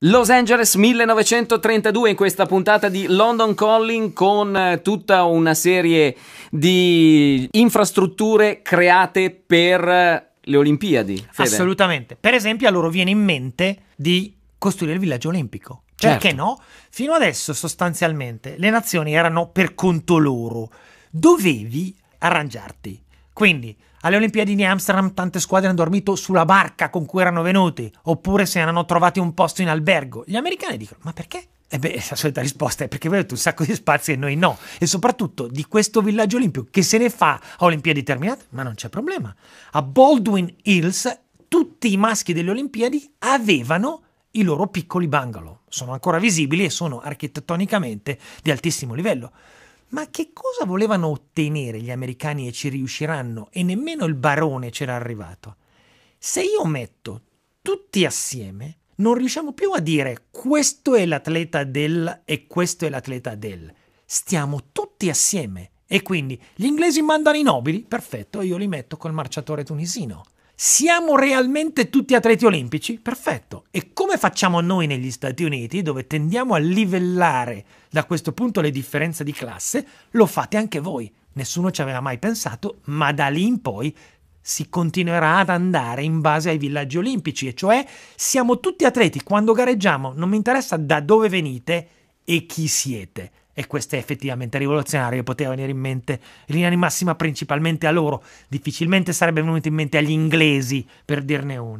Los Angeles 1932 in questa puntata di London Calling con eh, tutta una serie di infrastrutture create per eh, le Olimpiadi. Fede. Assolutamente. Per esempio a loro viene in mente di costruire il villaggio olimpico. Certo. Perché no? Fino adesso sostanzialmente le nazioni erano per conto loro. Dovevi arrangiarti. Quindi alle Olimpiadi di Amsterdam tante squadre hanno dormito sulla barca con cui erano venute, oppure se ne hanno trovati un posto in albergo. Gli americani dicono: Ma perché? E eh beh, la solita risposta è perché voi avete un sacco di spazi e noi no. E soprattutto di questo villaggio olimpico che se ne fa a Olimpiadi terminate, ma non c'è problema. A Baldwin Hills tutti i maschi delle Olimpiadi avevano i loro piccoli bungalow. Sono ancora visibili e sono architettonicamente di altissimo livello. Ma che cosa volevano ottenere gli americani e ci riusciranno? E nemmeno il barone c'era arrivato. Se io metto tutti assieme, non riusciamo più a dire questo è l'atleta del e questo è l'atleta del. Stiamo tutti assieme. E quindi gli inglesi mandano i nobili, perfetto, io li metto col marciatore tunisino. Siamo realmente tutti atleti olimpici? Perfetto. E come facciamo noi negli Stati Uniti, dove tendiamo a livellare da questo punto le differenze di classe, lo fate anche voi. Nessuno ci aveva mai pensato, ma da lì in poi si continuerà ad andare in base ai villaggi olimpici, e cioè siamo tutti atleti quando gareggiamo, non mi interessa da dove venite e chi siete. E questo è effettivamente rivoluzionario, poteva venire in mente in linea di massima principalmente a loro, difficilmente sarebbe venuto in mente agli inglesi, per dirne uno.